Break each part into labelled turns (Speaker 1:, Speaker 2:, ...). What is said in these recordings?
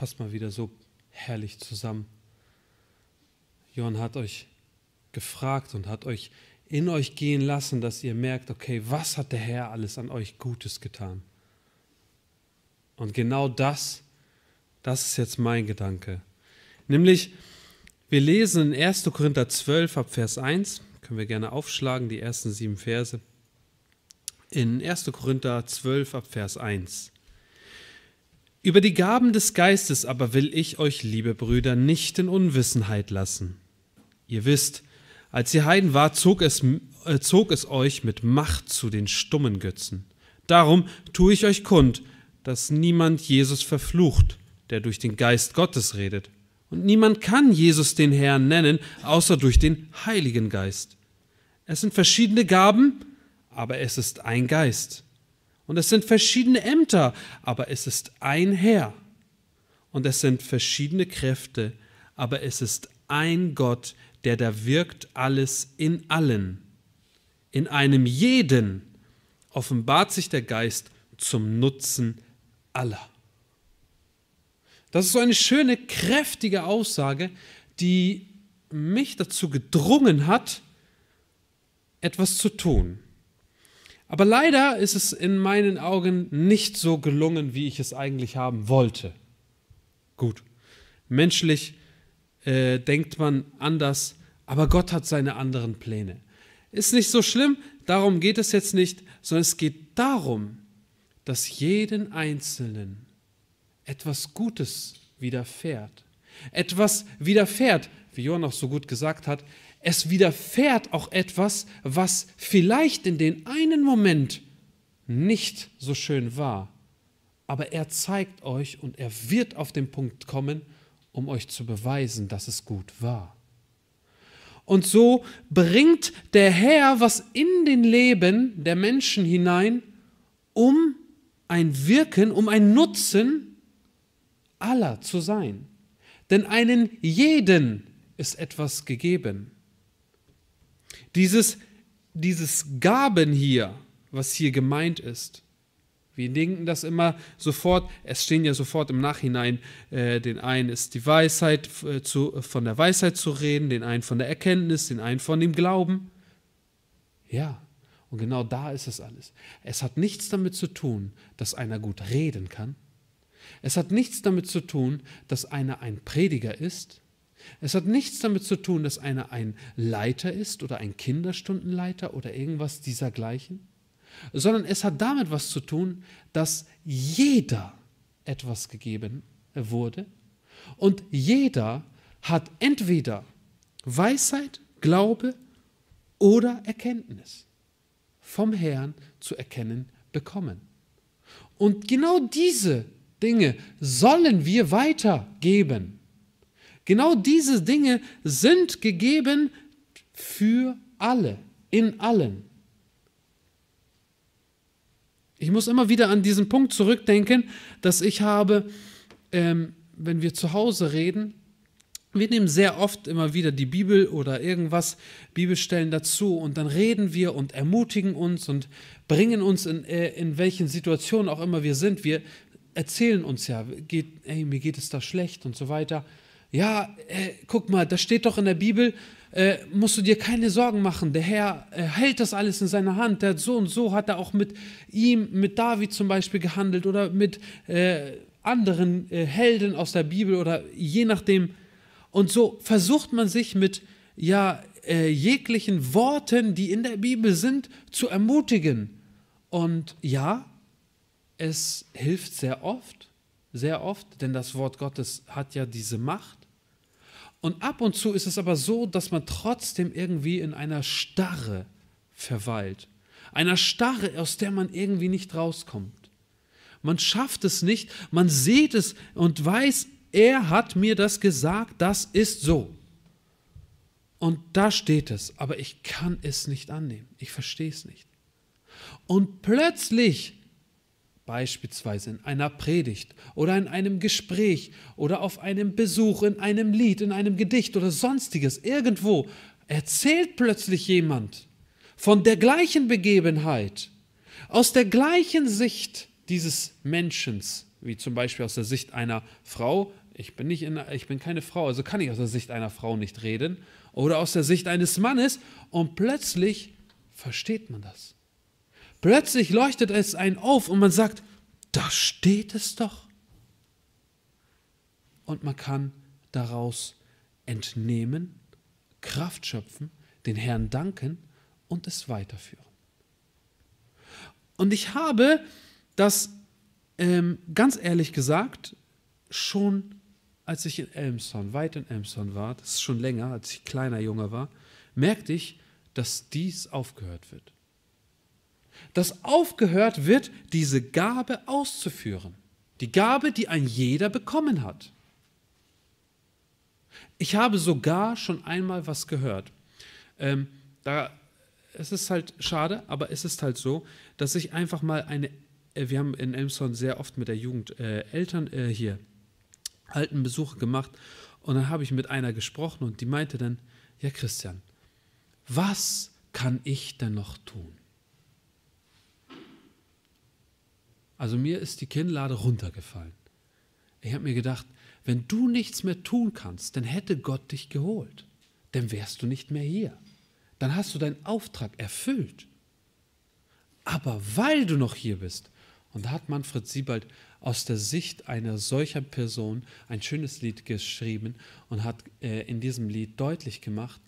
Speaker 1: passt mal wieder so herrlich zusammen. John hat euch gefragt und hat euch in euch gehen lassen, dass ihr merkt, okay, was hat der Herr alles an euch Gutes getan? Und genau das, das ist jetzt mein Gedanke. Nämlich, wir lesen in 1. Korinther 12 ab Vers 1, können wir gerne aufschlagen, die ersten sieben Verse. In 1. Korinther 12 ab Vers 1. Über die Gaben des Geistes aber will ich euch, liebe Brüder, nicht in Unwissenheit lassen. Ihr wisst, als ihr Heiden wart, zog es, äh, zog es euch mit Macht zu den stummen Götzen. Darum tue ich euch kund, dass niemand Jesus verflucht, der durch den Geist Gottes redet. Und niemand kann Jesus den Herrn nennen, außer durch den Heiligen Geist. Es sind verschiedene Gaben, aber es ist ein Geist. Und es sind verschiedene Ämter, aber es ist ein Herr. Und es sind verschiedene Kräfte, aber es ist ein Gott, der da wirkt alles in allen. In einem jeden offenbart sich der Geist zum Nutzen aller. Das ist so eine schöne, kräftige Aussage, die mich dazu gedrungen hat, etwas zu tun. Aber leider ist es in meinen Augen nicht so gelungen, wie ich es eigentlich haben wollte. Gut, menschlich äh, denkt man anders, aber Gott hat seine anderen Pläne. Ist nicht so schlimm, darum geht es jetzt nicht, sondern es geht darum, dass jeden Einzelnen etwas Gutes widerfährt. Etwas widerfährt, wie Johann auch so gut gesagt hat, es widerfährt auch etwas, was vielleicht in den einen Moment nicht so schön war. Aber er zeigt euch und er wird auf den Punkt kommen, um euch zu beweisen, dass es gut war. Und so bringt der Herr was in den Leben der Menschen hinein, um ein Wirken, um ein Nutzen aller zu sein. Denn einen jeden ist etwas gegeben. Dieses, dieses Gaben hier, was hier gemeint ist, wir denken das immer sofort, es stehen ja sofort im Nachhinein, äh, den einen ist die Weisheit, äh, zu, von der Weisheit zu reden, den einen von der Erkenntnis, den einen von dem Glauben. Ja, und genau da ist es alles. Es hat nichts damit zu tun, dass einer gut reden kann. Es hat nichts damit zu tun, dass einer ein Prediger ist. Es hat nichts damit zu tun, dass einer ein Leiter ist oder ein Kinderstundenleiter oder irgendwas dieser sondern es hat damit was zu tun, dass jeder etwas gegeben wurde und jeder hat entweder Weisheit, Glaube oder Erkenntnis vom Herrn zu erkennen bekommen. Und genau diese Dinge sollen wir weitergeben. Genau diese Dinge sind gegeben für alle, in allen. Ich muss immer wieder an diesen Punkt zurückdenken, dass ich habe, ähm, wenn wir zu Hause reden, wir nehmen sehr oft immer wieder die Bibel oder irgendwas, Bibelstellen dazu und dann reden wir und ermutigen uns und bringen uns in, äh, in welchen Situationen auch immer wir sind. Wir erzählen uns ja, geht, ey, mir geht es da schlecht und so weiter ja, äh, guck mal, das steht doch in der Bibel, äh, musst du dir keine Sorgen machen. Der Herr äh, hält das alles in seiner Hand. Der hat so und so hat er auch mit ihm, mit David zum Beispiel gehandelt oder mit äh, anderen äh, Helden aus der Bibel oder je nachdem. Und so versucht man sich mit ja äh, jeglichen Worten, die in der Bibel sind, zu ermutigen. Und ja, es hilft sehr oft, sehr oft, denn das Wort Gottes hat ja diese Macht. Und ab und zu ist es aber so, dass man trotzdem irgendwie in einer Starre verweilt. Einer Starre, aus der man irgendwie nicht rauskommt. Man schafft es nicht, man sieht es und weiß, er hat mir das gesagt, das ist so. Und da steht es, aber ich kann es nicht annehmen. Ich verstehe es nicht. Und plötzlich beispielsweise in einer Predigt oder in einem Gespräch oder auf einem Besuch, in einem Lied, in einem Gedicht oder sonstiges, irgendwo, erzählt plötzlich jemand von der gleichen Begebenheit, aus der gleichen Sicht dieses Menschen, wie zum Beispiel aus der Sicht einer Frau. Ich bin, nicht in, ich bin keine Frau, also kann ich aus der Sicht einer Frau nicht reden. Oder aus der Sicht eines Mannes. Und plötzlich versteht man das. Plötzlich leuchtet es einen auf und man sagt, da steht es doch. Und man kann daraus entnehmen, Kraft schöpfen, den Herrn danken und es weiterführen. Und ich habe das ähm, ganz ehrlich gesagt schon, als ich in Elmshorn, weit in Elmshorn war, das ist schon länger, als ich kleiner Junge war, merkte ich, dass dies aufgehört wird dass aufgehört wird, diese Gabe auszuführen. Die Gabe, die ein jeder bekommen hat. Ich habe sogar schon einmal was gehört. Ähm, da, es ist halt schade, aber es ist halt so, dass ich einfach mal eine, äh, wir haben in Elmshorn sehr oft mit der Jugend äh, Eltern äh, hier alten Besuche gemacht und dann habe ich mit einer gesprochen und die meinte dann, ja Christian, was kann ich denn noch tun? Also mir ist die Kinnlade runtergefallen. Ich habe mir gedacht, wenn du nichts mehr tun kannst, dann hätte Gott dich geholt. Dann wärst du nicht mehr hier. Dann hast du deinen Auftrag erfüllt. Aber weil du noch hier bist, und da hat Manfred Siebald aus der Sicht einer solcher Person ein schönes Lied geschrieben und hat äh, in diesem Lied deutlich gemacht,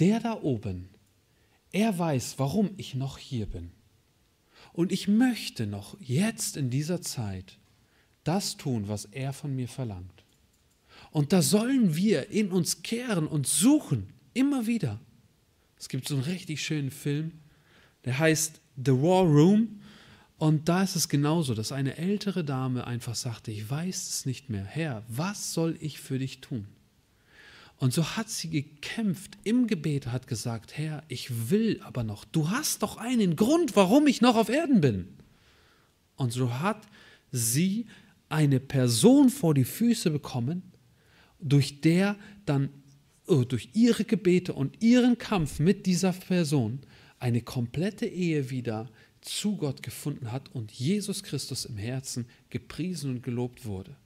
Speaker 1: der da oben, er weiß, warum ich noch hier bin. Und ich möchte noch jetzt in dieser Zeit das tun, was er von mir verlangt. Und da sollen wir in uns kehren und suchen, immer wieder. Es gibt so einen richtig schönen Film, der heißt The War Room. Und da ist es genauso, dass eine ältere Dame einfach sagte, ich weiß es nicht mehr, Herr, was soll ich für dich tun? Und so hat sie gekämpft im Gebet, hat gesagt, Herr, ich will aber noch. Du hast doch einen Grund, warum ich noch auf Erden bin. Und so hat sie eine Person vor die Füße bekommen, durch der dann, oh, durch ihre Gebete und ihren Kampf mit dieser Person eine komplette Ehe wieder zu Gott gefunden hat und Jesus Christus im Herzen gepriesen und gelobt wurde.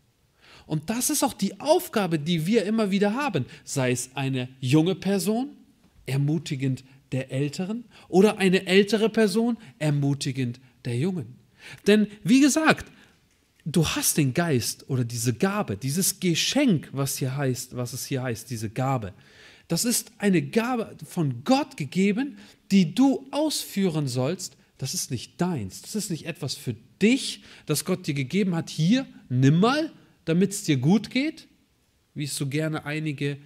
Speaker 1: Und das ist auch die Aufgabe, die wir immer wieder haben, sei es eine junge Person, ermutigend der Älteren, oder eine ältere Person, ermutigend der Jungen. Denn wie gesagt, du hast den Geist oder diese Gabe, dieses Geschenk, was hier heißt, was es hier heißt, diese Gabe. Das ist eine Gabe von Gott gegeben, die du ausführen sollst. Das ist nicht deins. Das ist nicht etwas für dich, das Gott dir gegeben hat. Hier, nimm mal damit es dir gut geht, wie es so gerne einige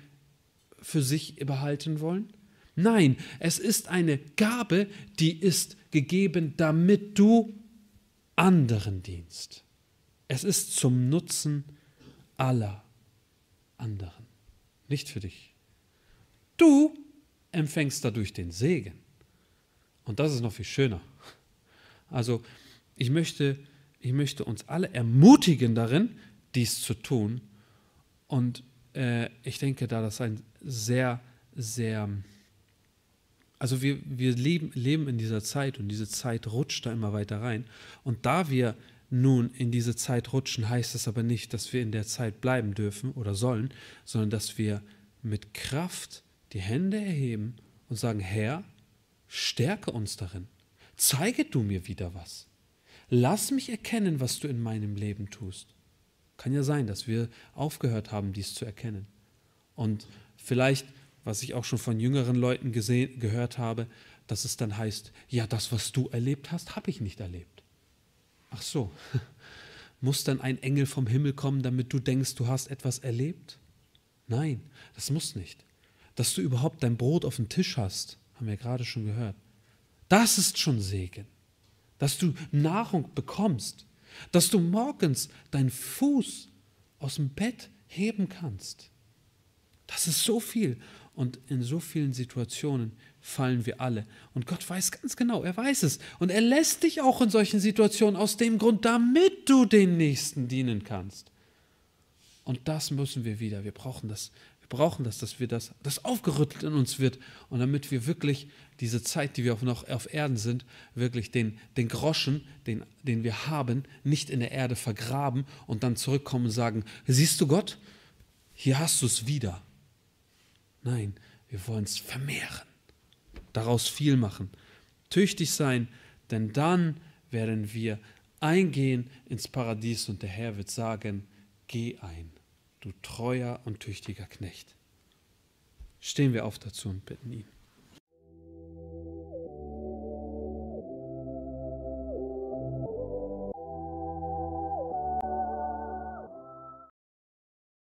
Speaker 1: für sich behalten wollen? Nein, es ist eine Gabe, die ist gegeben, damit du anderen dienst. Es ist zum Nutzen aller anderen, nicht für dich. Du empfängst dadurch den Segen. Und das ist noch viel schöner. Also ich möchte, ich möchte uns alle ermutigen darin, dies zu tun. Und äh, ich denke, da das ein sehr, sehr, also wir, wir leben, leben in dieser Zeit und diese Zeit rutscht da immer weiter rein. Und da wir nun in diese Zeit rutschen, heißt das aber nicht, dass wir in der Zeit bleiben dürfen oder sollen, sondern dass wir mit Kraft die Hände erheben und sagen, Herr, stärke uns darin, zeige du mir wieder was, lass mich erkennen, was du in meinem Leben tust. Kann ja sein, dass wir aufgehört haben, dies zu erkennen. Und vielleicht, was ich auch schon von jüngeren Leuten gesehen, gehört habe, dass es dann heißt, ja, das, was du erlebt hast, habe ich nicht erlebt. Ach so, muss dann ein Engel vom Himmel kommen, damit du denkst, du hast etwas erlebt? Nein, das muss nicht. Dass du überhaupt dein Brot auf dem Tisch hast, haben wir gerade schon gehört. Das ist schon Segen. Dass du Nahrung bekommst, dass du morgens deinen Fuß aus dem Bett heben kannst. Das ist so viel. Und in so vielen Situationen fallen wir alle. Und Gott weiß ganz genau, er weiß es. Und er lässt dich auch in solchen Situationen aus dem Grund, damit du den Nächsten dienen kannst. Und das müssen wir wieder. Wir brauchen das brauchen das, dass wir das, das aufgerüttelt in uns wird und damit wir wirklich diese Zeit, die wir noch auf Erden sind, wirklich den, den Groschen, den, den wir haben, nicht in der Erde vergraben und dann zurückkommen und sagen, siehst du Gott, hier hast du es wieder. Nein, wir wollen es vermehren, daraus viel machen, tüchtig sein, denn dann werden wir eingehen ins Paradies und der Herr wird sagen, geh ein du treuer und tüchtiger Knecht. Stehen wir auf dazu und bitten ihn.